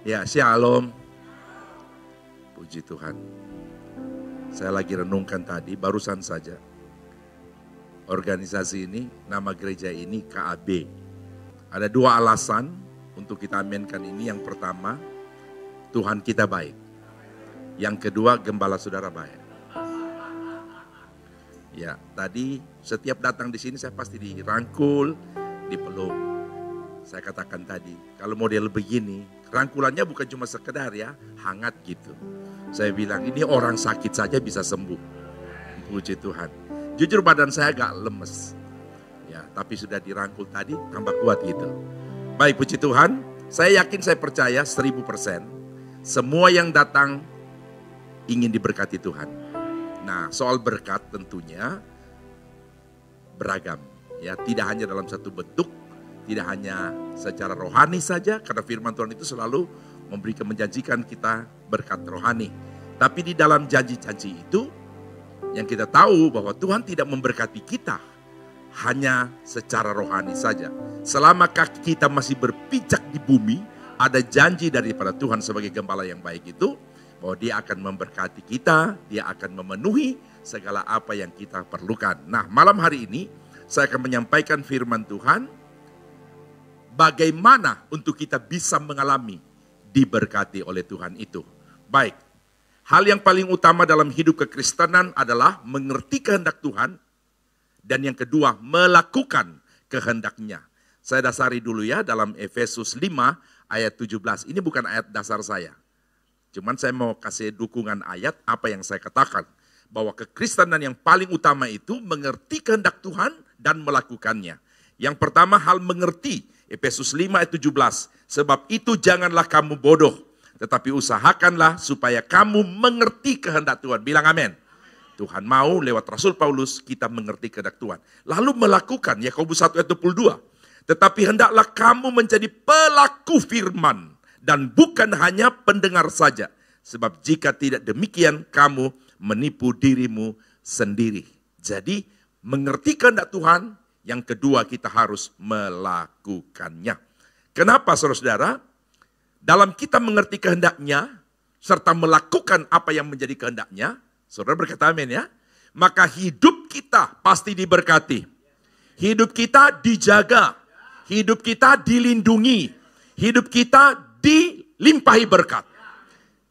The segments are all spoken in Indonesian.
Ya, shalom. Puji Tuhan. Saya lagi renungkan tadi, barusan saja. Organisasi ini, nama gereja ini KAB. Ada dua alasan untuk kita aminkan ini. Yang pertama, Tuhan kita baik. Yang kedua, gembala saudara baik. Ya, tadi setiap datang di sini saya pasti dirangkul, dipeluk saya katakan tadi, kalau model begini, rangkulannya bukan cuma sekedar ya, hangat gitu. Saya bilang, ini orang sakit saja bisa sembuh. Puji Tuhan. Jujur badan saya agak lemes. Ya, tapi sudah dirangkul tadi, tambah kuat gitu. Baik, puji Tuhan. Saya yakin, saya percaya seribu Semua yang datang ingin diberkati Tuhan. Nah, soal berkat tentunya beragam. Ya, tidak hanya dalam satu bentuk, tidak hanya secara rohani saja, karena firman Tuhan itu selalu memberikan menjanjikan kita berkat rohani. Tapi di dalam janji-janji itu, yang kita tahu bahwa Tuhan tidak memberkati kita hanya secara rohani saja. Selama kaki kita masih berpijak di bumi, ada janji daripada Tuhan sebagai gembala yang baik itu, bahwa dia akan memberkati kita, dia akan memenuhi segala apa yang kita perlukan. Nah malam hari ini, saya akan menyampaikan firman Tuhan, bagaimana untuk kita bisa mengalami diberkati oleh Tuhan itu. Baik, hal yang paling utama dalam hidup kekristenan adalah mengerti kehendak Tuhan, dan yang kedua melakukan kehendaknya. Saya dasari dulu ya dalam Efesus 5 ayat 17. Ini bukan ayat dasar saya. Cuman saya mau kasih dukungan ayat apa yang saya katakan. Bahwa kekristenan yang paling utama itu mengerti kehendak Tuhan dan melakukannya. Yang pertama hal mengerti Efesus 5 ayat 17. Sebab itu janganlah kamu bodoh, tetapi usahakanlah supaya kamu mengerti kehendak Tuhan. Bilang amin. Tuhan mau lewat Rasul Paulus kita mengerti kehendak Tuhan. Lalu melakukan, Yakobus 1 ayat 22. Tetapi hendaklah kamu menjadi pelaku firman dan bukan hanya pendengar saja. Sebab jika tidak demikian kamu menipu dirimu sendiri. Jadi mengerti kehendak Tuhan yang kedua kita harus melakukannya. Kenapa saudara-saudara? Dalam kita mengerti kehendaknya, serta melakukan apa yang menjadi kehendaknya, saudara berkata amin ya, maka hidup kita pasti diberkati. Hidup kita dijaga, hidup kita dilindungi, hidup kita dilimpahi berkat.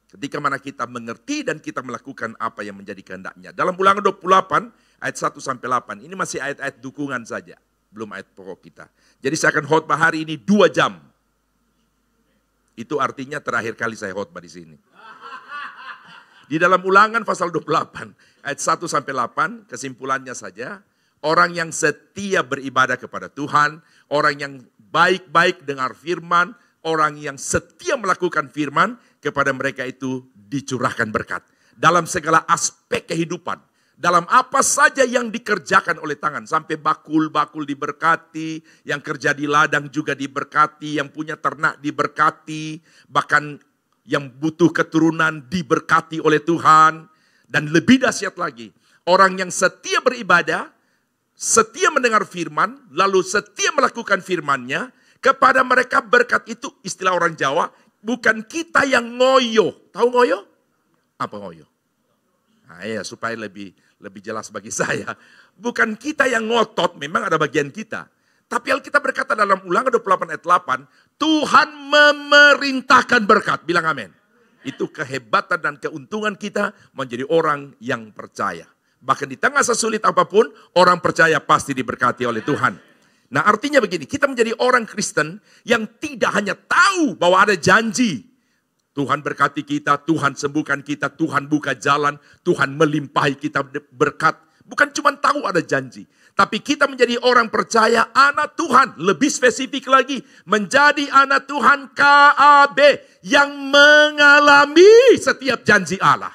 Ketika mana kita mengerti dan kita melakukan apa yang menjadi kehendaknya. Dalam ulangan 28, Ayat 1 sampai 8. Ini masih ayat-ayat dukungan saja, belum ayat pokok kita. Jadi saya akan khotbah hari ini dua jam. Itu artinya terakhir kali saya khotbah di sini. Di dalam ulangan pasal 28, ayat 1 sampai 8, kesimpulannya saja, orang yang setia beribadah kepada Tuhan, orang yang baik-baik dengar firman, orang yang setia melakukan firman, kepada mereka itu dicurahkan berkat. Dalam segala aspek kehidupan, dalam apa saja yang dikerjakan oleh tangan. Sampai bakul-bakul diberkati, yang kerja di ladang juga diberkati, yang punya ternak diberkati, bahkan yang butuh keturunan diberkati oleh Tuhan. Dan lebih dahsyat lagi, orang yang setia beribadah, setia mendengar firman, lalu setia melakukan firmannya, kepada mereka berkat itu, istilah orang Jawa, bukan kita yang ngoyo. Tahu ngoyo? Apa ngoyo? Nah, ya, supaya lebih lebih jelas bagi saya. Bukan kita yang ngotot, memang ada bagian kita. Tapi Alkitab berkata dalam ulangan 28 ayat 8, Tuhan memerintahkan berkat. Bilang amin. Itu kehebatan dan keuntungan kita menjadi orang yang percaya. Bahkan di tengah sesulit apapun, orang percaya pasti diberkati oleh Tuhan. Nah artinya begini, kita menjadi orang Kristen yang tidak hanya tahu bahwa ada janji Tuhan berkati kita, Tuhan sembuhkan kita, Tuhan buka jalan, Tuhan melimpahi kita berkat. Bukan cuma tahu ada janji, tapi kita menjadi orang percaya anak Tuhan. Lebih spesifik lagi, menjadi anak Tuhan KAB yang mengalami setiap janji Allah.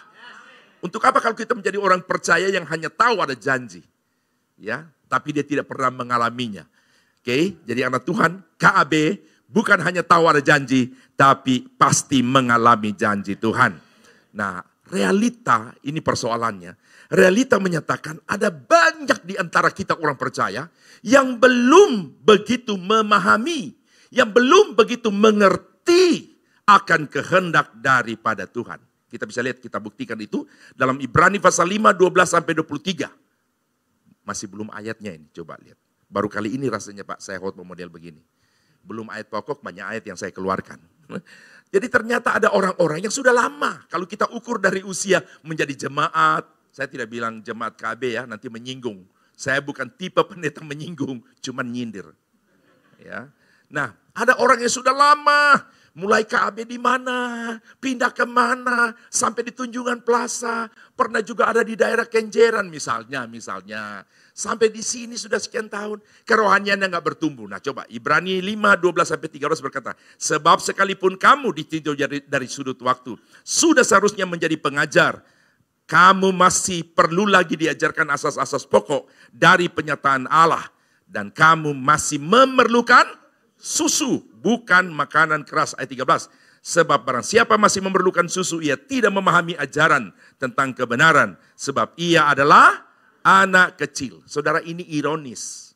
Untuk apa kalau kita menjadi orang percaya yang hanya tahu ada janji? Ya, tapi dia tidak pernah mengalaminya. Oke, okay? jadi anak Tuhan KAB Bukan hanya tawar janji, tapi pasti mengalami janji Tuhan. Nah, realita ini persoalannya. Realita menyatakan ada banyak di antara kita orang percaya yang belum begitu memahami, yang belum begitu mengerti akan kehendak daripada Tuhan. Kita bisa lihat, kita buktikan itu dalam Ibrani pasal 5, 12 sampai 23. Masih belum ayatnya ini, coba lihat. Baru kali ini rasanya Pak saya hot model begini. Belum ayat pokok, banyak ayat yang saya keluarkan. Jadi ternyata ada orang-orang yang sudah lama. Kalau kita ukur dari usia menjadi jemaat, saya tidak bilang jemaat KB ya, nanti menyinggung. Saya bukan tipe pendeta menyinggung, cuman nyindir. Ya. Nah, ada orang yang sudah lama, Mulai KAB di mana, pindah ke mana, sampai di Tunjungan Plaza. Pernah juga ada di daerah Kenjeran misalnya, misalnya. Sampai di sini sudah sekian tahun, kerohaniannya nggak bertumbuh. Nah coba, Ibrani 5, 12 sampai 13 berkata, Sebab sekalipun kamu ditinjau dari, dari sudut waktu, sudah seharusnya menjadi pengajar, kamu masih perlu lagi diajarkan asas-asas pokok dari penyataan Allah. Dan kamu masih memerlukan susu bukan makanan keras ayat 13. Sebab barang siapa masih memerlukan susu ia tidak memahami ajaran tentang kebenaran sebab ia adalah anak kecil. Saudara ini ironis.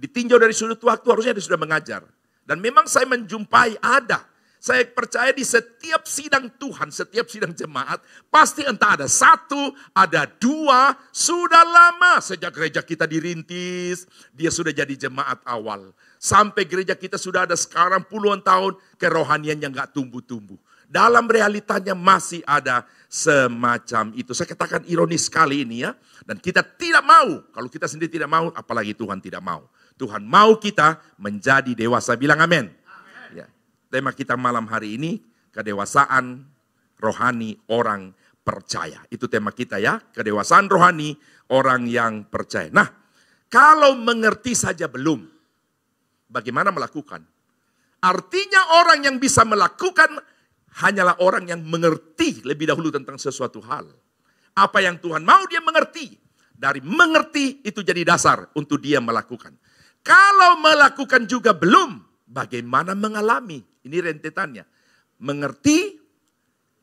Ditinjau dari sudut waktu harusnya dia sudah mengajar. Dan memang saya menjumpai ada. Saya percaya di setiap sidang Tuhan, setiap sidang jemaat, pasti entah ada satu, ada dua, sudah lama sejak gereja kita dirintis, dia sudah jadi jemaat awal Sampai gereja kita sudah ada sekarang puluhan tahun kerohanian yang gak tumbuh-tumbuh. Dalam realitanya masih ada semacam itu. Saya katakan ironis sekali ini ya. Dan kita tidak mau, kalau kita sendiri tidak mau, apalagi Tuhan tidak mau. Tuhan mau kita menjadi dewasa. Bilang amin. Ya. Tema kita malam hari ini, kedewasaan rohani orang percaya. Itu tema kita ya, kedewasaan rohani orang yang percaya. Nah, kalau mengerti saja belum, bagaimana melakukan. Artinya orang yang bisa melakukan hanyalah orang yang mengerti lebih dahulu tentang sesuatu hal. Apa yang Tuhan mau dia mengerti. Dari mengerti itu jadi dasar untuk dia melakukan. Kalau melakukan juga belum, bagaimana mengalami? Ini rentetannya. Mengerti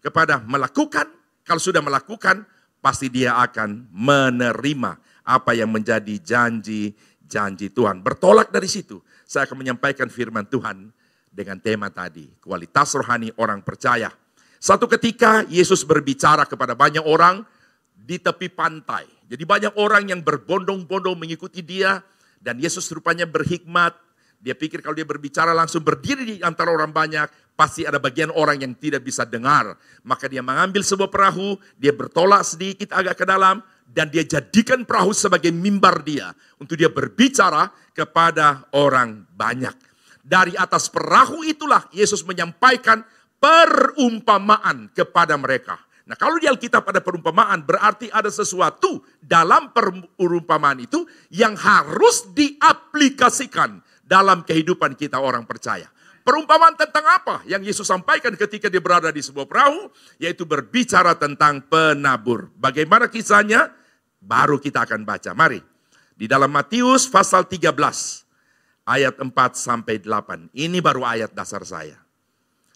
kepada melakukan, kalau sudah melakukan, pasti dia akan menerima apa yang menjadi janji-janji Tuhan. Bertolak dari situ, saya akan menyampaikan firman Tuhan dengan tema tadi, kualitas rohani orang percaya. Satu ketika Yesus berbicara kepada banyak orang di tepi pantai. Jadi banyak orang yang berbondong-bondong mengikuti dia dan Yesus rupanya berhikmat. Dia pikir kalau dia berbicara langsung berdiri di antara orang banyak, pasti ada bagian orang yang tidak bisa dengar. Maka dia mengambil sebuah perahu, dia bertolak sedikit agak ke dalam, dan dia jadikan perahu sebagai mimbar dia untuk dia berbicara kepada orang banyak. Dari atas perahu itulah Yesus menyampaikan perumpamaan kepada mereka. Nah kalau di Alkitab ada perumpamaan berarti ada sesuatu dalam perumpamaan itu yang harus diaplikasikan dalam kehidupan kita orang percaya. Perumpamaan tentang apa yang Yesus sampaikan ketika dia berada di sebuah perahu, yaitu berbicara tentang penabur. Bagaimana kisahnya? Baru kita akan baca. Mari. Di dalam Matius pasal 13 ayat 4 sampai 8. Ini baru ayat dasar saya.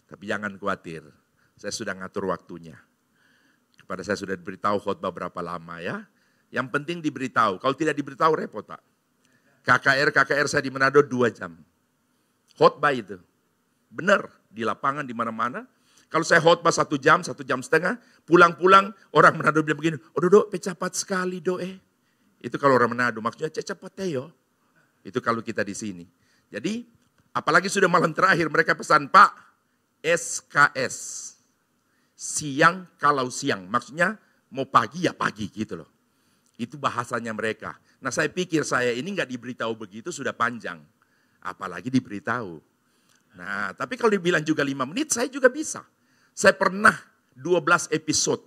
Tapi jangan khawatir. Saya sudah ngatur waktunya. Kepada saya sudah diberitahu khutbah berapa lama ya. Yang penting diberitahu. Kalau tidak diberitahu repot tak. KKR KKR saya di Manado dua jam. Khutbah itu. Benar di lapangan di mana-mana kalau saya khotbah satu jam, satu jam setengah, pulang-pulang orang Manado bilang begini, oh dodo, cepat sekali doe. Eh. Itu kalau orang Manado, maksudnya cepat teo. Eh, Itu kalau kita di sini. Jadi, apalagi sudah malam terakhir mereka pesan, Pak, SKS. Siang kalau siang. Maksudnya mau pagi ya pagi gitu loh. Itu bahasanya mereka. Nah saya pikir saya ini nggak diberitahu begitu sudah panjang. Apalagi diberitahu. Nah tapi kalau dibilang juga lima menit saya juga bisa. Saya pernah 12 episode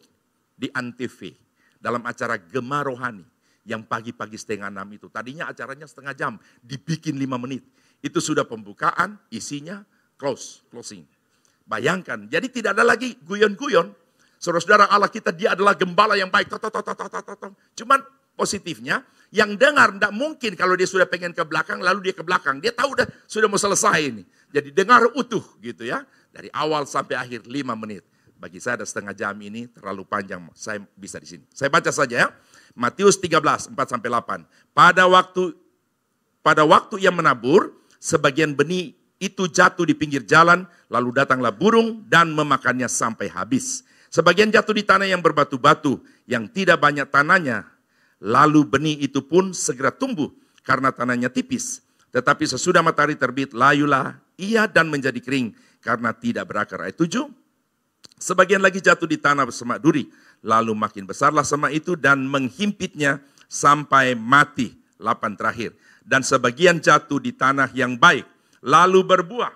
di Antv dalam acara Gemar Rohani yang pagi-pagi setengah enam itu. Tadinya acaranya setengah jam, dibikin lima menit. Itu sudah pembukaan, isinya close, closing. Bayangkan, jadi tidak ada lagi guyon-guyon. Saudara-saudara Allah kita, dia adalah gembala yang baik. Cuman positifnya, yang dengar tidak mungkin kalau dia sudah pengen ke belakang, lalu dia ke belakang. Dia tahu udah sudah mau selesai ini. Jadi dengar utuh gitu ya. Dari awal sampai akhir lima menit. Bagi saya ada setengah jam ini terlalu panjang, saya bisa di sini. Saya baca saja ya. Matius 13, 4 sampai 8. Pada waktu pada waktu ia menabur, sebagian benih itu jatuh di pinggir jalan, lalu datanglah burung dan memakannya sampai habis. Sebagian jatuh di tanah yang berbatu-batu, yang tidak banyak tanahnya, lalu benih itu pun segera tumbuh karena tanahnya tipis. Tetapi sesudah matahari terbit, layulah ia dan menjadi kering karena tidak berakar. Ayat 7, sebagian lagi jatuh di tanah semak duri, lalu makin besarlah semak itu dan menghimpitnya sampai mati. 8 terakhir. Dan sebagian jatuh di tanah yang baik, lalu berbuah.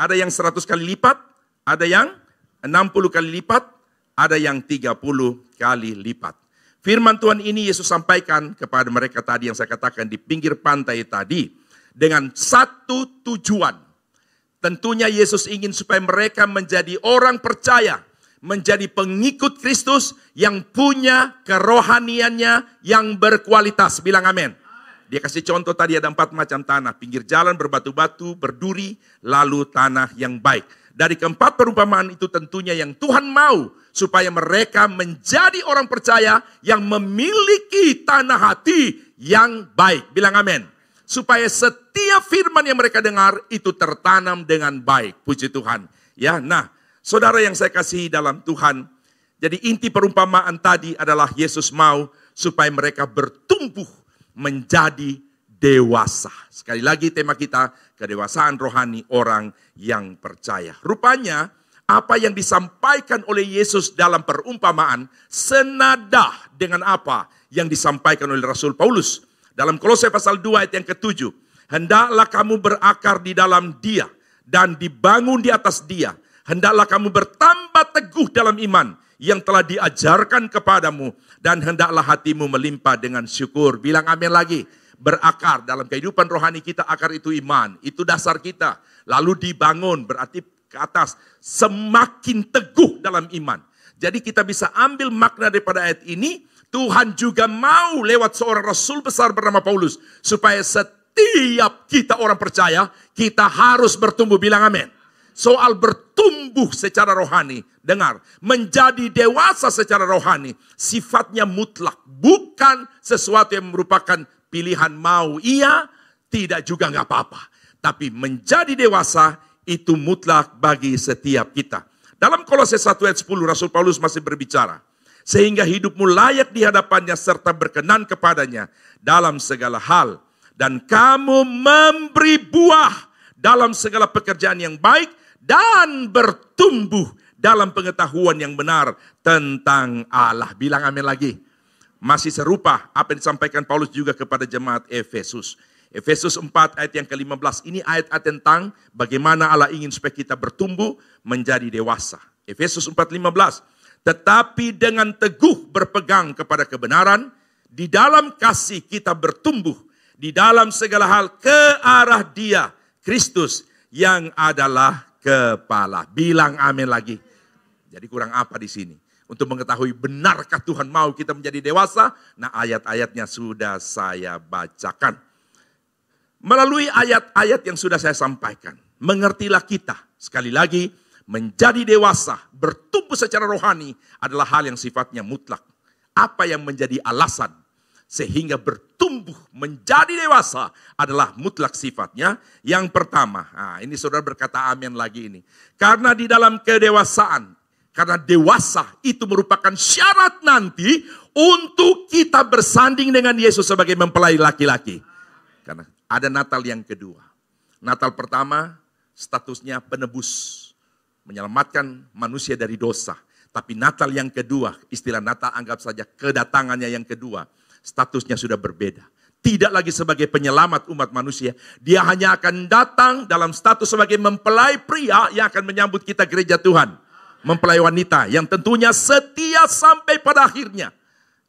Ada yang 100 kali lipat, ada yang 60 kali lipat, ada yang 30 kali lipat. Firman Tuhan ini Yesus sampaikan kepada mereka tadi yang saya katakan di pinggir pantai tadi dengan satu tujuan. Tentunya Yesus ingin supaya mereka menjadi orang percaya, menjadi pengikut Kristus yang punya kerohaniannya yang berkualitas. Bilang amin. Dia kasih contoh tadi ada empat macam tanah. Pinggir jalan, berbatu-batu, berduri, lalu tanah yang baik. Dari keempat perumpamaan itu tentunya yang Tuhan mau supaya mereka menjadi orang percaya yang memiliki tanah hati yang baik. Bilang amin supaya setiap firman yang mereka dengar itu tertanam dengan baik. Puji Tuhan. Ya, nah, saudara yang saya kasihi dalam Tuhan, jadi inti perumpamaan tadi adalah Yesus mau supaya mereka bertumbuh menjadi dewasa. Sekali lagi tema kita kedewasaan rohani orang yang percaya. Rupanya apa yang disampaikan oleh Yesus dalam perumpamaan senada dengan apa yang disampaikan oleh Rasul Paulus dalam Kolose pasal 2 ayat yang ketujuh, hendaklah kamu berakar di dalam dia dan dibangun di atas dia. Hendaklah kamu bertambah teguh dalam iman yang telah diajarkan kepadamu dan hendaklah hatimu melimpah dengan syukur. Bilang amin lagi. Berakar dalam kehidupan rohani kita, akar itu iman, itu dasar kita. Lalu dibangun berarti ke atas, semakin teguh dalam iman. Jadi kita bisa ambil makna daripada ayat ini, Tuhan juga mau lewat seorang rasul besar bernama Paulus. Supaya setiap kita orang percaya, kita harus bertumbuh. Bilang amin. Soal bertumbuh secara rohani. Dengar, menjadi dewasa secara rohani. Sifatnya mutlak. Bukan sesuatu yang merupakan pilihan mau iya, tidak juga nggak apa-apa. Tapi menjadi dewasa itu mutlak bagi setiap kita. Dalam Kolose 1 ayat 10 Rasul Paulus masih berbicara sehingga hidupmu layak di hadapannya serta berkenan kepadanya dalam segala hal dan kamu memberi buah dalam segala pekerjaan yang baik dan bertumbuh dalam pengetahuan yang benar tentang Allah. Bilang amin lagi. Masih serupa apa yang disampaikan Paulus juga kepada jemaat Efesus. Efesus 4 ayat yang ke-15 ini ayat-ayat tentang bagaimana Allah ingin supaya kita bertumbuh menjadi dewasa. Efesus 4:15 tetapi dengan teguh berpegang kepada kebenaran, di dalam kasih kita bertumbuh, di dalam segala hal ke arah dia, Kristus yang adalah kepala. Bilang amin lagi. Jadi kurang apa di sini? Untuk mengetahui benarkah Tuhan mau kita menjadi dewasa? Nah ayat-ayatnya sudah saya bacakan. Melalui ayat-ayat yang sudah saya sampaikan, mengertilah kita. Sekali lagi, menjadi dewasa, bertumbuh secara rohani adalah hal yang sifatnya mutlak. Apa yang menjadi alasan sehingga bertumbuh menjadi dewasa adalah mutlak sifatnya. Yang pertama, nah ini saudara berkata amin lagi ini. Karena di dalam kedewasaan, karena dewasa itu merupakan syarat nanti untuk kita bersanding dengan Yesus sebagai mempelai laki-laki. Karena ada Natal yang kedua. Natal pertama statusnya penebus menyelamatkan manusia dari dosa. Tapi Natal yang kedua, istilah Natal anggap saja kedatangannya yang kedua, statusnya sudah berbeda. Tidak lagi sebagai penyelamat umat manusia, dia hanya akan datang dalam status sebagai mempelai pria yang akan menyambut kita gereja Tuhan. Mempelai wanita yang tentunya setia sampai pada akhirnya.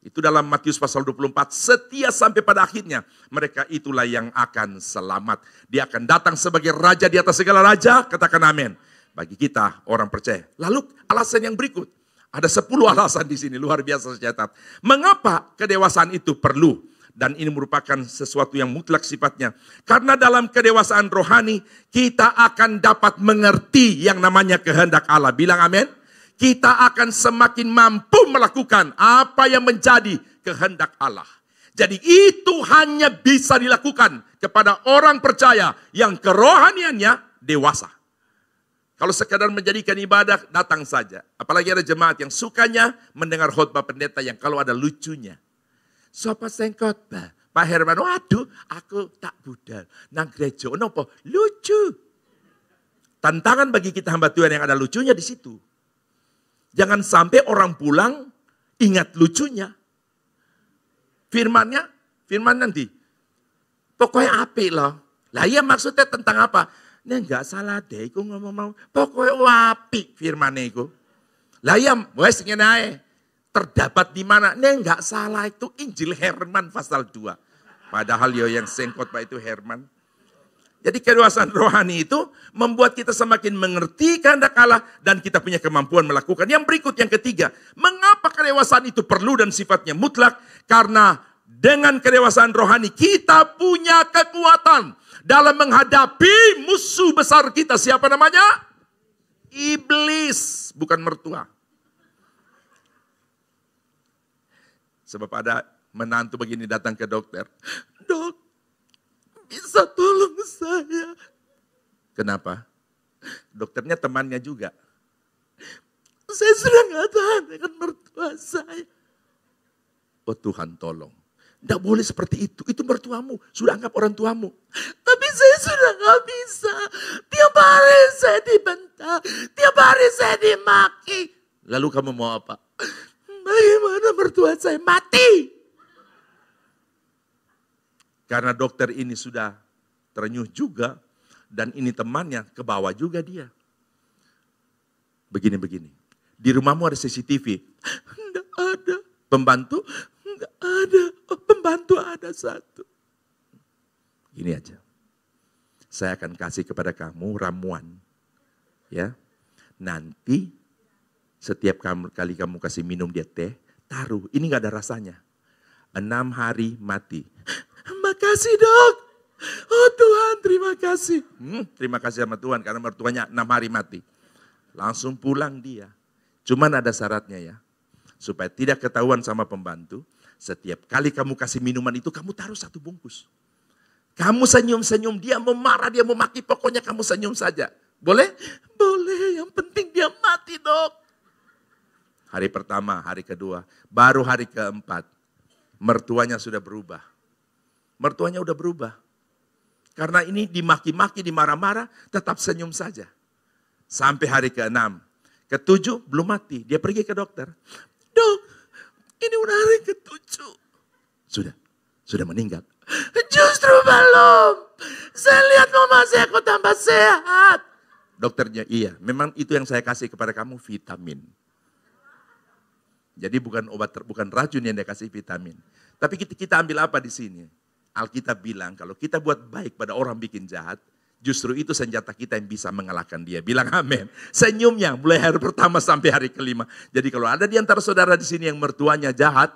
Itu dalam Matius pasal 24, setia sampai pada akhirnya. Mereka itulah yang akan selamat. Dia akan datang sebagai raja di atas segala raja, katakan amin bagi kita orang percaya. Lalu alasan yang berikut. Ada 10 alasan di sini, luar biasa saya catat. Mengapa kedewasaan itu perlu? Dan ini merupakan sesuatu yang mutlak sifatnya. Karena dalam kedewasaan rohani, kita akan dapat mengerti yang namanya kehendak Allah. Bilang amin. Kita akan semakin mampu melakukan apa yang menjadi kehendak Allah. Jadi itu hanya bisa dilakukan kepada orang percaya yang kerohaniannya dewasa. Kalau sekadar menjadikan ibadah, datang saja. Apalagi ada jemaat yang sukanya mendengar khotbah pendeta yang kalau ada lucunya. Siapa so, khotbah? Pak Herman, waduh aku tak budal. Nang gereja, nopo lucu. Tantangan bagi kita hamba Tuhan yang ada lucunya di situ. Jangan sampai orang pulang ingat lucunya. Firmannya, firman nanti. Pokoknya api loh. Lah iya maksudnya tentang apa? Nek gak salah deh iku ngomong mau pokoknya wapi, firman iku. Lah ya wes ngene Terdapat di mana? Nek gak salah itu Injil Herman pasal 2. Padahal yo ya yang sengkot Pak itu Herman. Jadi kedewasaan rohani itu membuat kita semakin mengerti kehendak Allah dan kita punya kemampuan melakukan. Yang berikut yang ketiga, mengapa kedewasaan itu perlu dan sifatnya mutlak? Karena dengan kedewasaan rohani kita punya kekuatan dalam menghadapi musuh besar kita. Siapa namanya? Iblis, bukan mertua. Sebab ada menantu begini datang ke dokter. Dok, bisa tolong saya. Kenapa? Dokternya temannya juga. Saya sudah nggak tahan dengan mertua saya. Oh Tuhan tolong tidak boleh seperti itu. Itu mertuamu. Sudah anggap orang tuamu. Tapi saya sudah nggak bisa. Tiap hari saya dibentak. Tiap hari saya dimaki. Lalu kamu mau apa? Bagaimana mertua saya mati? Karena dokter ini sudah terenyuh juga. Dan ini temannya ke bawah juga dia. Begini-begini. Di rumahmu ada CCTV? Tidak ada. Pembantu? ada, pembantu ada satu. Gini aja, saya akan kasih kepada kamu ramuan. ya. Nanti setiap kali kamu kasih minum dia teh, taruh, ini gak ada rasanya. Enam hari mati. Makasih dok. Oh Tuhan, terima kasih. Hmm, terima kasih sama Tuhan karena mertuanya enam hari mati. Langsung pulang dia. Cuman ada syaratnya ya. Supaya tidak ketahuan sama pembantu. Setiap kali kamu kasih minuman itu, kamu taruh satu bungkus. Kamu senyum-senyum, dia memarah, dia memaki, pokoknya kamu senyum saja. Boleh? Boleh, yang penting dia mati dok. Hari pertama, hari kedua, baru hari keempat. Mertuanya sudah berubah. Mertuanya udah berubah. Karena ini dimaki-maki, dimarah-marah, tetap senyum saja. Sampai hari keenam. Ketujuh, belum mati. Dia pergi ke dokter. Dok, ini udah hari ketujuh. Sudah, sudah meninggal. Justru belum. Saya lihat mama saya kok tambah sehat. Dokternya, iya. Memang itu yang saya kasih kepada kamu, vitamin. Jadi bukan obat, ter, bukan racun yang dia kasih vitamin. Tapi kita, kita ambil apa di sini? Alkitab bilang kalau kita buat baik pada orang bikin jahat, Justru itu senjata kita yang bisa mengalahkan dia. Bilang amin. Senyumnya mulai hari pertama sampai hari kelima. Jadi kalau ada di antara saudara di sini yang mertuanya jahat,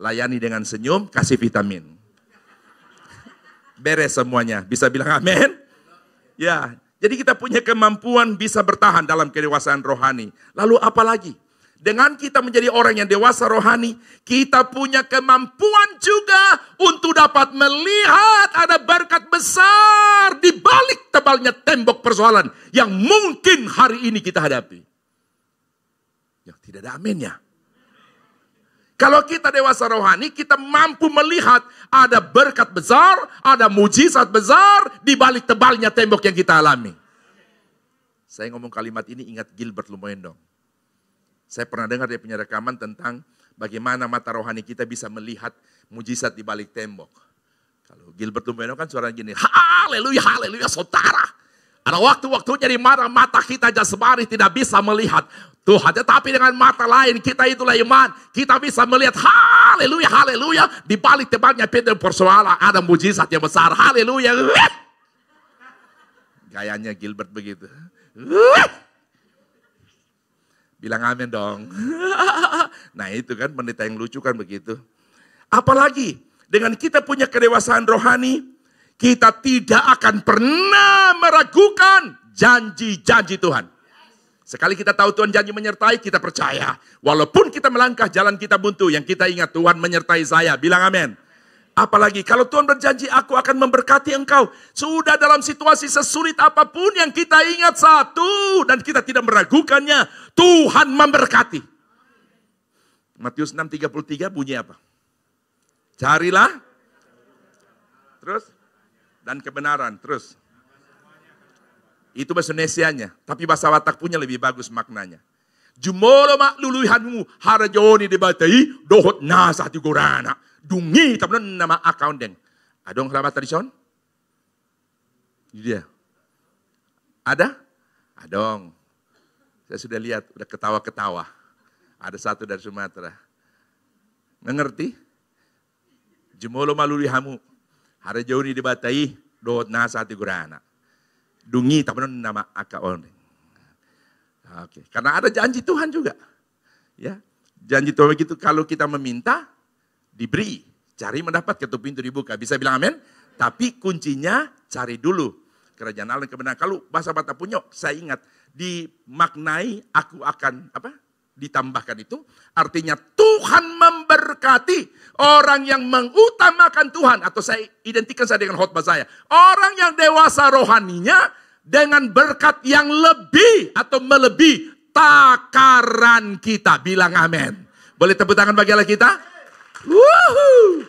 layani dengan senyum, kasih vitamin. Beres semuanya. Bisa bilang amin? Ya. Jadi kita punya kemampuan bisa bertahan dalam kedewasaan rohani. Lalu apa lagi? Dengan kita menjadi orang yang dewasa rohani, kita punya kemampuan juga untuk dapat melihat ada berkat besar di balik tebalnya tembok persoalan yang mungkin hari ini kita hadapi. Yang tidak ada aminnya. Kalau kita dewasa rohani, kita mampu melihat ada berkat besar, ada mujizat besar di balik tebalnya tembok yang kita alami. Saya ngomong kalimat ini ingat Gilbert dong. Saya pernah dengar dia punya rekaman tentang bagaimana mata rohani kita bisa melihat mujizat di balik tembok. Kalau Gilbert Lumbeno kan suara gini, haleluya, haleluya, saudara. Ada waktu-waktunya di mana mata kita jasmani tidak bisa melihat Tuhan. Tetapi dengan mata lain kita itulah iman. Kita bisa melihat haleluya, haleluya. Di balik tembaknya pintu persoalan ada mujizat yang besar. Haleluya. Gayanya Gilbert begitu. Bilang amin dong. nah itu kan pendeta yang lucu kan begitu. Apalagi dengan kita punya kedewasaan rohani, kita tidak akan pernah meragukan janji-janji Tuhan. Sekali kita tahu Tuhan janji menyertai, kita percaya. Walaupun kita melangkah jalan kita buntu, yang kita ingat Tuhan menyertai saya. Bilang amin. Apalagi kalau Tuhan berjanji aku akan memberkati engkau. Sudah dalam situasi sesulit apapun yang kita ingat satu. Dan kita tidak meragukannya. Tuhan memberkati. Matius 6.33 bunyi apa? Carilah. Terus. Dan kebenaran. Terus. Itu bahasa Indonesianya. Tapi bahasa Watak punya lebih bagus maknanya. Jumolo mak luluhanmu harajoni dibatai dohot nasah tigurana dungi tabnon nama account deng. Adong kerabat tradision? Dia. Ada? Adong. Saya sudah lihat, udah ketawa-ketawa. Ada satu dari Sumatera. Ngerti? Jemolo maluli hamu. Hara jauh ini dibatai, dohot nasa hati gurana. Dungi tabnon nama account deng. Oke, karena ada janji Tuhan juga. Ya, janji Tuhan begitu kalau kita meminta, diberi. Cari mendapat ketuk pintu dibuka. Bisa bilang amin? Tapi kuncinya cari dulu kerajaan Allah yang kebenaran. Kalau bahasa punya, saya ingat dimaknai aku akan apa? ditambahkan itu artinya Tuhan memberkati orang yang mengutamakan Tuhan atau saya identikan saya dengan khotbah saya orang yang dewasa rohaninya dengan berkat yang lebih atau melebihi takaran kita bilang amin boleh tepuk tangan bagi Allah kita Woohoo!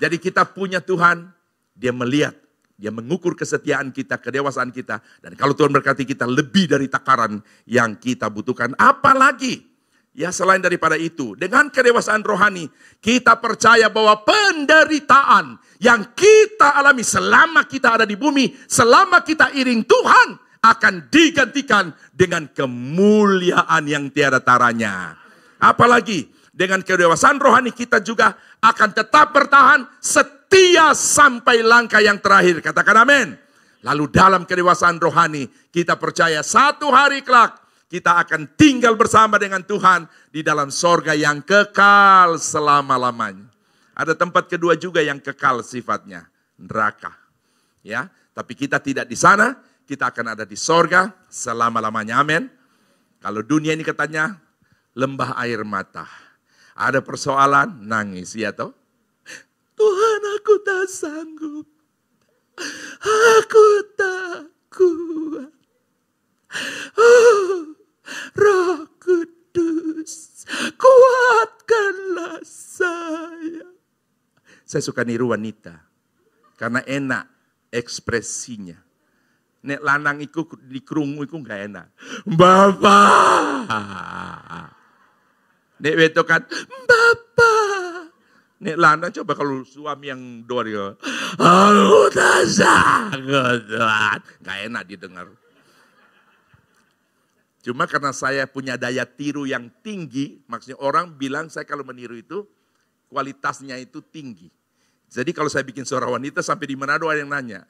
Jadi kita punya Tuhan, dia melihat, dia mengukur kesetiaan kita, kedewasaan kita. Dan kalau Tuhan berkati kita lebih dari takaran yang kita butuhkan. Apalagi, ya selain daripada itu, dengan kedewasaan rohani, kita percaya bahwa penderitaan yang kita alami selama kita ada di bumi, selama kita iring Tuhan, akan digantikan dengan kemuliaan yang tiada taranya. Apalagi dengan kedewasaan rohani kita juga akan tetap bertahan setia sampai langkah yang terakhir. Katakan amin. Lalu dalam kedewasaan rohani kita percaya satu hari kelak kita akan tinggal bersama dengan Tuhan di dalam sorga yang kekal selama-lamanya. Ada tempat kedua juga yang kekal sifatnya, neraka. Ya, tapi kita tidak di sana, kita akan ada di sorga selama-lamanya. Amin. Kalau dunia ini katanya lembah air mata. Ada persoalan, nangis, ya toh? Tuhan aku tak sanggup. Aku tak kuat. Oh, roh kudus, kuatkanlah saya. Saya suka niru wanita. Karena enak ekspresinya. Nek lanang iku dikerungu iku gak enak. Bapak! Nek weto kan, Bapak. Nek Lana coba kalau suami yang doa dia, Aku tak sangat. Gak enak didengar. Cuma karena saya punya daya tiru yang tinggi, maksudnya orang bilang saya kalau meniru itu kualitasnya itu tinggi. Jadi kalau saya bikin suara wanita sampai di Manado ada yang nanya,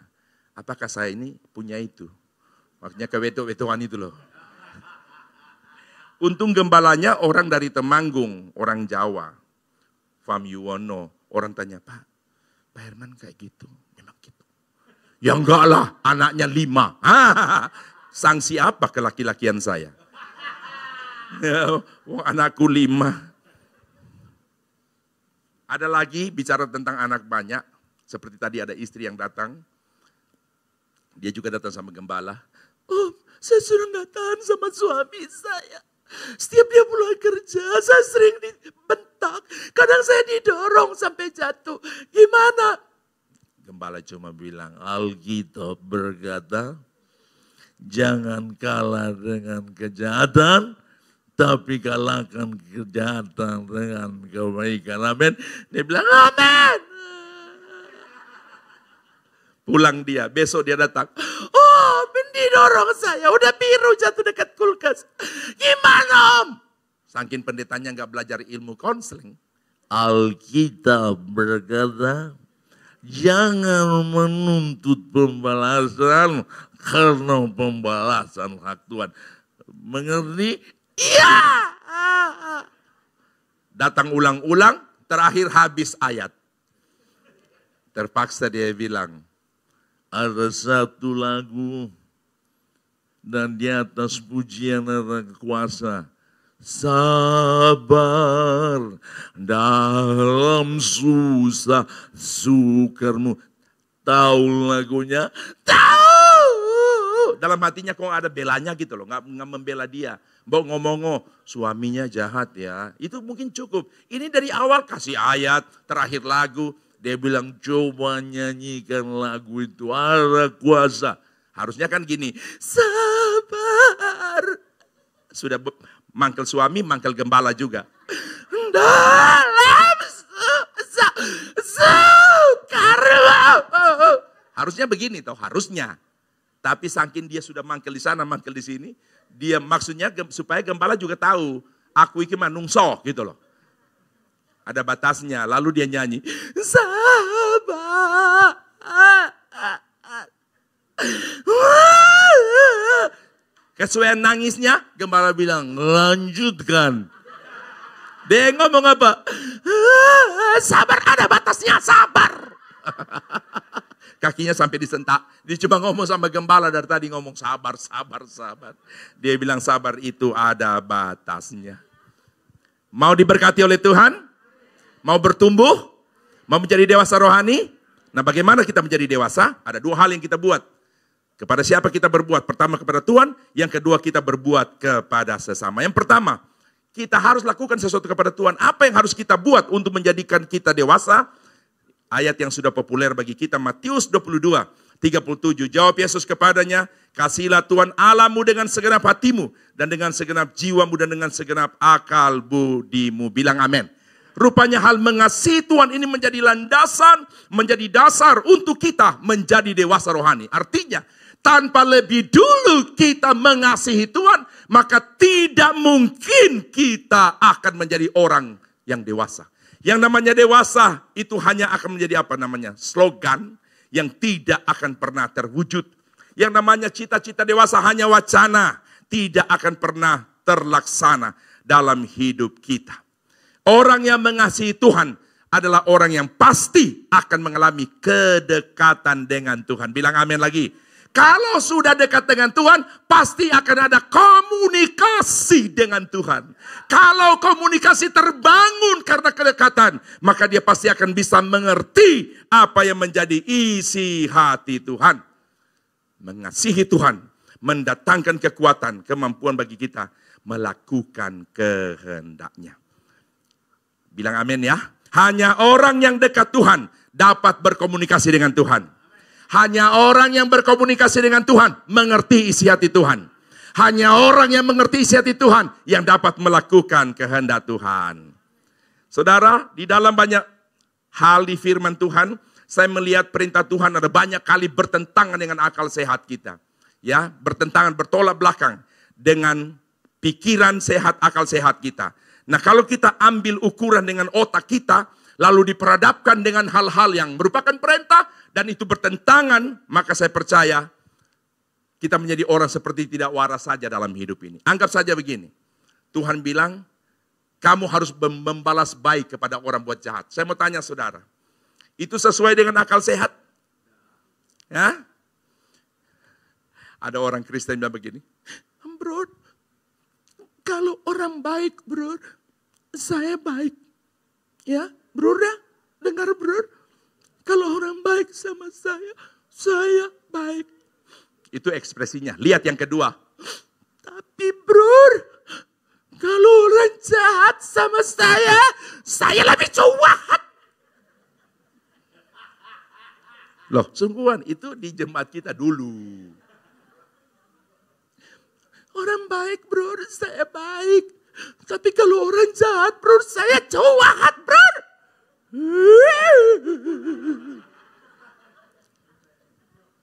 apakah saya ini punya itu? Maksudnya ke wetok-wetokan itu loh. Untung gembalanya orang dari Temanggung, orang Jawa. Fam Yuwono. Orang tanya, Pak, Pak Herman kayak gitu. Memang gitu. Ya enggak lah, anaknya lima. Sanksi apa ke laki-lakian saya? Wah, ya, oh, anakku lima. Ada lagi bicara tentang anak banyak. Seperti tadi ada istri yang datang. Dia juga datang sama gembala. Oh, saya sudah nggak tahan sama suami saya. Setiap dia mulai kerja, saya sering dibentak. Kadang saya didorong sampai jatuh. Gimana? Gembala cuma bilang, Alkitab berkata, jangan kalah dengan kejahatan, tapi kalahkan kejahatan dengan kebaikan. Amin. Dia bilang, amin. Pulang dia, besok dia datang. Oh, didorong saya. Udah biru jatuh dekat kulkas. Gimana om? sangkin pendetanya nggak belajar ilmu konseling. Alkitab berkata, jangan menuntut pembalasan karena pembalasan hak Tuhan. Mengerti? Iya. Datang ulang-ulang, terakhir habis ayat. Terpaksa dia bilang, ada satu lagu dan di atas pujian dan kuasa. Sabar dalam susah sukarmu. Tahu lagunya? Tahu! Dalam hatinya kok ada belanya gitu loh, nggak, nggak membela dia. Mbok ngomong suaminya jahat ya. Itu mungkin cukup. Ini dari awal kasih ayat, terakhir lagu. Dia bilang coba nyanyikan lagu itu, ada kuasa Harusnya kan gini, sabar. Sudah mangkel suami, mangkel gembala juga. Dalam sukarmu. Harusnya begini tau? harusnya. Tapi saking dia sudah mangkel di sana, mangkel di sini, dia maksudnya supaya gembala juga tahu, aku iki manungso gitu loh. Ada batasnya, lalu dia nyanyi, sabar. Kesuaian nangisnya, gembala bilang, lanjutkan. Dia ngomong apa? Sabar ada batasnya, sabar. Kakinya sampai disentak. Dia cuma ngomong sama gembala dari tadi ngomong sabar, sabar, sabar. Dia bilang sabar itu ada batasnya. Mau diberkati oleh Tuhan? Mau bertumbuh? Mau menjadi dewasa rohani? Nah bagaimana kita menjadi dewasa? Ada dua hal yang kita buat. Kepada siapa kita berbuat? Pertama kepada Tuhan, yang kedua kita berbuat kepada sesama. Yang pertama, kita harus lakukan sesuatu kepada Tuhan. Apa yang harus kita buat untuk menjadikan kita dewasa? Ayat yang sudah populer bagi kita, Matius 22, 37. Jawab Yesus kepadanya, kasihlah Tuhan Alamu dengan segenap hatimu, dan dengan segenap jiwamu, dan dengan segenap akal budimu. Bilang amin. Rupanya hal mengasihi Tuhan ini menjadi landasan, menjadi dasar untuk kita menjadi dewasa rohani. Artinya, tanpa lebih dulu kita mengasihi Tuhan, maka tidak mungkin kita akan menjadi orang yang dewasa. Yang namanya dewasa itu hanya akan menjadi apa namanya? slogan yang tidak akan pernah terwujud. Yang namanya cita-cita dewasa hanya wacana, tidak akan pernah terlaksana dalam hidup kita. Orang yang mengasihi Tuhan adalah orang yang pasti akan mengalami kedekatan dengan Tuhan. Bilang amin lagi kalau sudah dekat dengan Tuhan, pasti akan ada komunikasi dengan Tuhan. Kalau komunikasi terbangun karena kedekatan, maka dia pasti akan bisa mengerti apa yang menjadi isi hati Tuhan. Mengasihi Tuhan, mendatangkan kekuatan, kemampuan bagi kita melakukan kehendaknya. Bilang amin ya. Hanya orang yang dekat Tuhan dapat berkomunikasi dengan Tuhan. Hanya orang yang berkomunikasi dengan Tuhan mengerti isi hati Tuhan. Hanya orang yang mengerti isi hati Tuhan yang dapat melakukan kehendak Tuhan. Saudara, di dalam banyak hal di firman Tuhan, saya melihat perintah Tuhan ada banyak kali bertentangan dengan akal sehat kita. Ya, bertentangan, bertolak belakang dengan pikiran sehat, akal sehat kita. Nah, kalau kita ambil ukuran dengan otak kita, lalu diperadabkan dengan hal-hal yang merupakan perintah dan itu bertentangan, maka saya percaya kita menjadi orang seperti tidak waras saja dalam hidup ini. Anggap saja begini, Tuhan bilang, kamu harus membalas baik kepada orang buat jahat. Saya mau tanya saudara, itu sesuai dengan akal sehat? Ya? Ada orang Kristen bilang begini, bro, kalau orang baik bro, saya baik. Ya, Brura, dengar brur. Kalau orang baik sama saya, saya baik. Itu ekspresinya. Lihat yang kedua. Tapi brur, kalau orang jahat sama saya, saya lebih jahat. Loh, sungguhan itu di jemaat kita dulu. Orang baik, bro, saya baik. Tapi kalau orang jahat, bro, saya jahat, bro.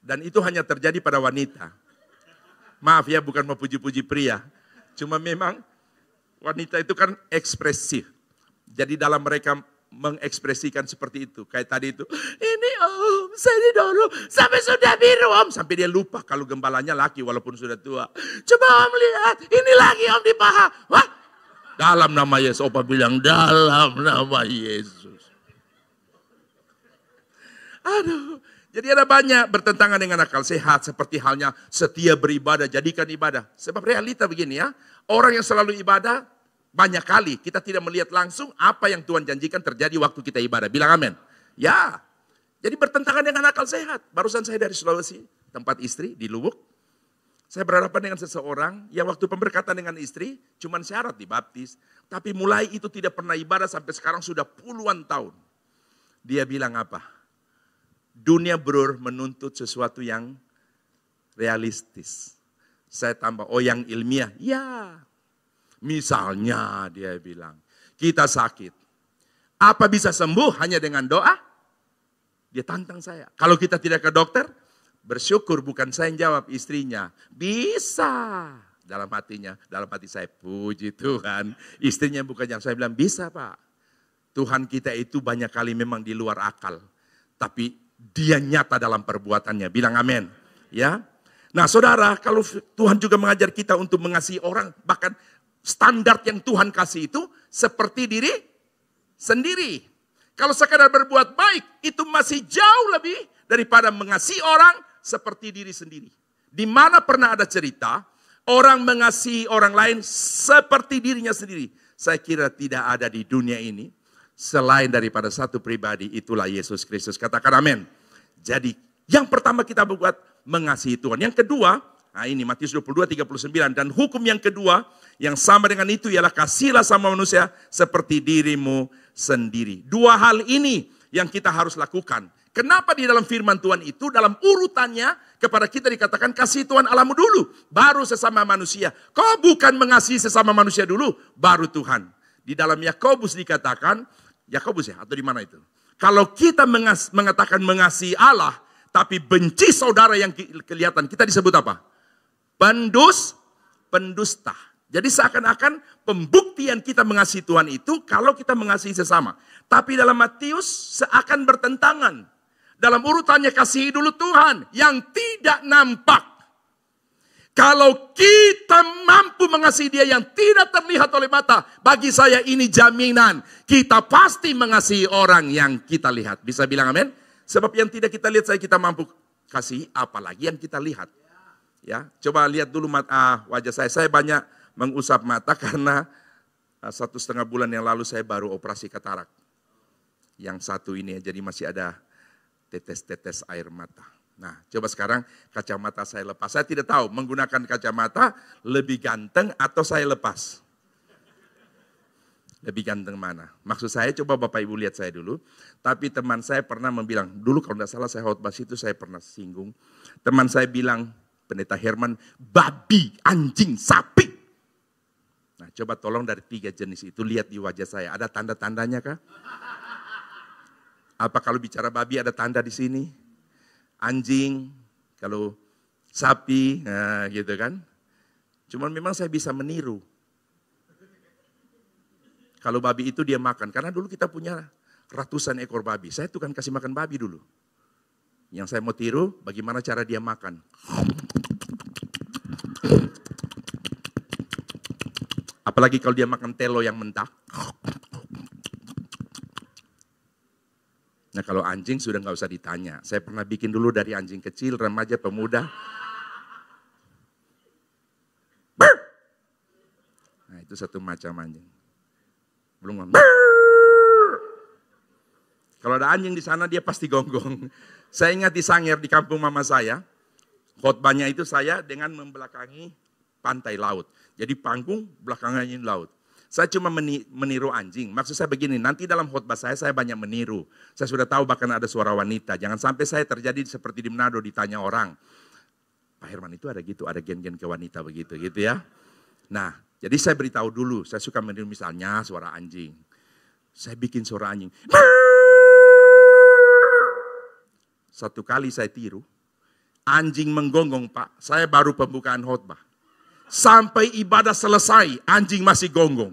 Dan itu hanya terjadi pada wanita. Maaf ya, bukan mau puji-puji pria. Cuma memang wanita itu kan ekspresif. Jadi dalam mereka mengekspresikan seperti itu. Kayak tadi itu, ini om, saya ini dulu sampai sudah biru om. Sampai dia lupa kalau gembalanya laki walaupun sudah tua. Coba om lihat, ini lagi om di paha. Wah, dalam nama Yesus. Opa bilang, dalam nama Yesus. Aduh. Jadi ada banyak bertentangan dengan akal sehat seperti halnya setia beribadah, jadikan ibadah. Sebab realita begini ya, orang yang selalu ibadah banyak kali kita tidak melihat langsung apa yang Tuhan janjikan terjadi waktu kita ibadah. Bilang amin. Ya. Jadi bertentangan dengan akal sehat. Barusan saya dari Sulawesi, tempat istri di Lubuk. Saya berhadapan dengan seseorang yang waktu pemberkatan dengan istri cuman syarat dibaptis. Tapi mulai itu tidak pernah ibadah sampai sekarang sudah puluhan tahun. Dia bilang apa? dunia berur menuntut sesuatu yang realistis. Saya tambah, oh yang ilmiah, ya. Misalnya dia bilang, kita sakit. Apa bisa sembuh hanya dengan doa? Dia tantang saya. Kalau kita tidak ke dokter, bersyukur bukan saya yang jawab, istrinya. Bisa dalam hatinya, dalam hati saya, puji Tuhan. Istrinya bukan yang saya bilang, bisa Pak. Tuhan kita itu banyak kali memang di luar akal. Tapi dia nyata dalam perbuatannya. Bilang amin. Ya. Nah saudara, kalau Tuhan juga mengajar kita untuk mengasihi orang, bahkan standar yang Tuhan kasih itu seperti diri sendiri. Kalau sekadar berbuat baik, itu masih jauh lebih daripada mengasihi orang seperti diri sendiri. Di mana pernah ada cerita, orang mengasihi orang lain seperti dirinya sendiri. Saya kira tidak ada di dunia ini, selain daripada satu pribadi, itulah Yesus Kristus. Katakan amin. Jadi yang pertama kita buat mengasihi Tuhan. Yang kedua, nah ini Matius 22, 39. Dan hukum yang kedua yang sama dengan itu ialah kasihlah sama manusia seperti dirimu sendiri. Dua hal ini yang kita harus lakukan. Kenapa di dalam firman Tuhan itu dalam urutannya kepada kita dikatakan kasih Tuhan alamu dulu, baru sesama manusia. Kau bukan mengasihi sesama manusia dulu, baru Tuhan. Di dalam Yakobus dikatakan, Yakobus ya atau di mana itu? Kalau kita mengas mengatakan mengasihi Allah, tapi benci saudara yang kelihatan, kita disebut apa? Pendus, pendusta. Jadi seakan-akan pembuktian kita mengasihi Tuhan itu kalau kita mengasihi sesama. Tapi dalam Matius seakan bertentangan. Dalam urutannya kasihi dulu Tuhan yang tidak nampak. Kalau kita mampu mengasihi dia yang tidak terlihat oleh mata, bagi saya ini jaminan. Kita pasti mengasihi orang yang kita lihat. Bisa bilang amin? Sebab yang tidak kita lihat saya kita mampu kasih apalagi yang kita lihat. Ya, coba lihat dulu mata ah, wajah saya. Saya banyak mengusap mata karena ah, satu setengah bulan yang lalu saya baru operasi katarak. Yang satu ini jadi masih ada tetes-tetes air mata. Nah, coba sekarang kacamata saya lepas. Saya tidak tahu menggunakan kacamata lebih ganteng atau saya lepas. Lebih ganteng mana? Maksud saya coba Bapak Ibu lihat saya dulu. Tapi teman saya pernah membilang, dulu kalau tidak salah saya khotbah itu saya pernah singgung. Teman saya bilang, Pendeta Herman, babi, anjing, sapi. Nah coba tolong dari tiga jenis itu lihat di wajah saya. Ada tanda-tandanya kah? Apa kalau bicara babi ada tanda di sini? anjing, kalau sapi, nah, gitu kan. Cuman memang saya bisa meniru. Kalau babi itu dia makan, karena dulu kita punya ratusan ekor babi. Saya tuh kan kasih makan babi dulu. Yang saya mau tiru, bagaimana cara dia makan. Apalagi kalau dia makan telo yang mentah. Nah kalau anjing sudah nggak usah ditanya. Saya pernah bikin dulu dari anjing kecil, remaja, pemuda. Nah itu satu macam anjing. Belum ngomong. Kalau ada anjing di sana dia pasti gonggong. Saya ingat di Sangir di kampung mama saya, khotbahnya itu saya dengan membelakangi pantai laut. Jadi panggung belakangnya laut. Saya cuma meniru anjing. Maksud saya begini, nanti dalam khutbah saya, saya banyak meniru. Saya sudah tahu bahkan ada suara wanita. Jangan sampai saya terjadi seperti di Manado ditanya orang. Pak Herman itu ada gitu, ada gen-gen ke wanita begitu gitu ya. Nah, jadi saya beritahu dulu, saya suka meniru misalnya suara anjing. Saya bikin suara anjing. Satu kali saya tiru, anjing menggonggong pak, saya baru pembukaan khutbah. Sampai ibadah selesai, anjing masih gonggong.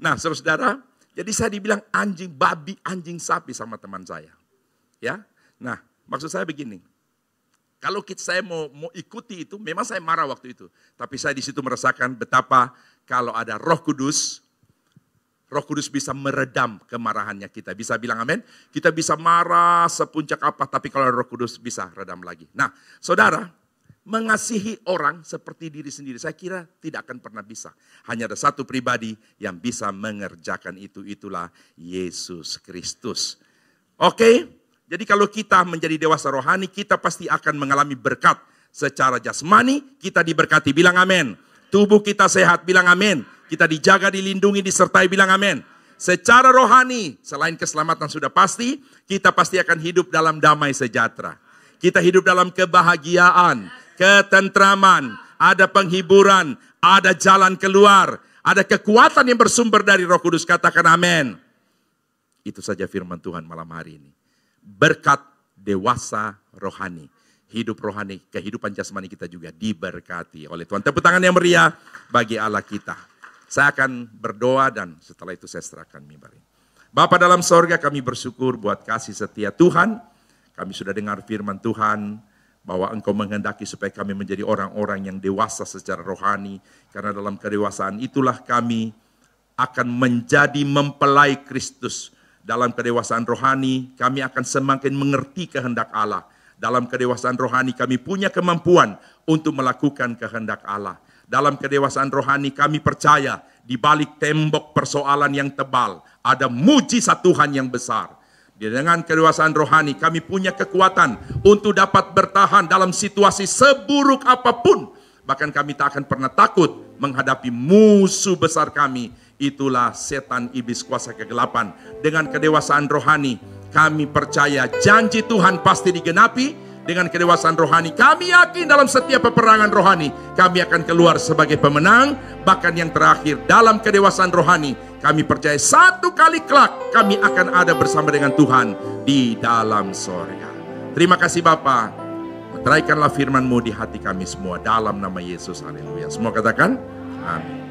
Nah, saudara-saudara, jadi saya dibilang anjing babi, anjing sapi sama teman saya. Ya, nah maksud saya begini. Kalau kita, saya mau, mau ikuti itu, memang saya marah waktu itu. Tapi saya di situ merasakan betapa kalau ada roh kudus, Roh Kudus bisa meredam kemarahannya kita. Bisa bilang amin? Kita bisa marah sepuncak apa, tapi kalau Roh Kudus bisa redam lagi. Nah, saudara, mengasihi orang seperti diri sendiri, saya kira tidak akan pernah bisa. Hanya ada satu pribadi yang bisa mengerjakan itu, itulah Yesus Kristus. Oke, jadi kalau kita menjadi dewasa rohani, kita pasti akan mengalami berkat. Secara jasmani, kita diberkati. Bilang amin. Tubuh kita sehat, bilang amin kita dijaga, dilindungi, disertai bilang amin. Secara rohani, selain keselamatan sudah pasti, kita pasti akan hidup dalam damai sejahtera. Kita hidup dalam kebahagiaan, ketentraman, ada penghiburan, ada jalan keluar, ada kekuatan yang bersumber dari Roh Kudus. Katakan amin. Itu saja firman Tuhan malam hari ini. Berkat dewasa rohani hidup rohani, kehidupan jasmani kita juga diberkati oleh Tuhan. Tepuk tangan yang meriah bagi Allah kita. Saya akan berdoa dan setelah itu saya serahkan mimbar ini. Bapa dalam sorga kami bersyukur buat kasih setia Tuhan. Kami sudah dengar firman Tuhan bahwa engkau menghendaki supaya kami menjadi orang-orang yang dewasa secara rohani. Karena dalam kedewasaan itulah kami akan menjadi mempelai Kristus. Dalam kedewasaan rohani kami akan semakin mengerti kehendak Allah. Dalam kedewasaan rohani kami punya kemampuan untuk melakukan kehendak Allah dalam kedewasaan rohani kami percaya di balik tembok persoalan yang tebal ada mujizat Tuhan yang besar. Dengan kedewasaan rohani kami punya kekuatan untuk dapat bertahan dalam situasi seburuk apapun. Bahkan kami tak akan pernah takut menghadapi musuh besar kami. Itulah setan iblis kuasa kegelapan. Dengan kedewasaan rohani kami percaya janji Tuhan pasti digenapi dengan kedewasaan rohani. Kami yakin dalam setiap peperangan rohani, kami akan keluar sebagai pemenang. Bahkan yang terakhir, dalam kedewasaan rohani, kami percaya satu kali kelak kami akan ada bersama dengan Tuhan di dalam sorga. Terima kasih Bapak. Teraikanlah firman-Mu di hati kami semua dalam nama Yesus. Haleluya. Semua katakan, Amin.